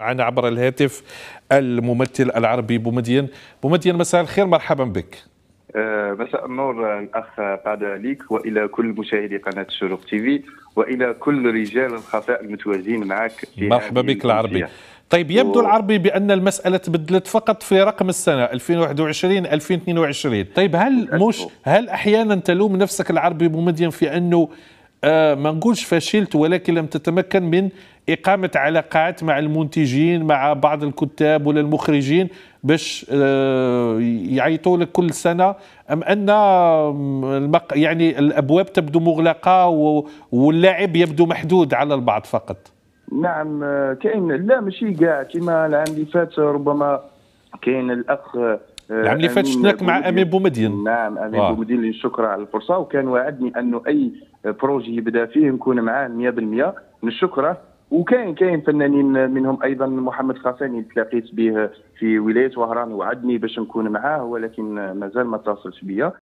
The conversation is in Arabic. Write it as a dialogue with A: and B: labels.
A: معنا عبر الهاتف الممثل العربي بومدين بومدين مساء الخير مرحبا بك
B: آه، مساء النور الاخ قاد عليك والى كل مشاهدي قناه الشروق تي في والى كل رجال الخفاء المتواجدين معك في مرحبا بك العربي
A: طيب يبدو و... العربي بان المساله تبدلت فقط في رقم السنه 2021 2022 طيب هل مش هل احيانا تلوم نفسك العربي بومدين في انه آه، ما نقولش فشلت ولكن لم تتمكن من إقامة علاقات مع المنتجين مع بعض الكتاب ولا المخرجين باش آه، يعيطوا لك كل سنة أم أن آه، المق... يعني الأبواب تبدو مغلقة واللاعب يبدو محدود على البعض فقط
C: نعم كاين لا ماشي كاع كما العام اللي فات ربما كاين الاخ العام اللي فات شفناك مع امين بومدين نعم امين آه. بومدين اللي نشكره على الفرصه وكان وعدني انه اي بروجي يبدا فيه نكون معاه 100% نشكره وكاين كاين فنانين منهم ايضا محمد خاصاني تلاقيت به في ولايه وهران وعدني باش نكون معاه ولكن مازال ما اتصلش بيا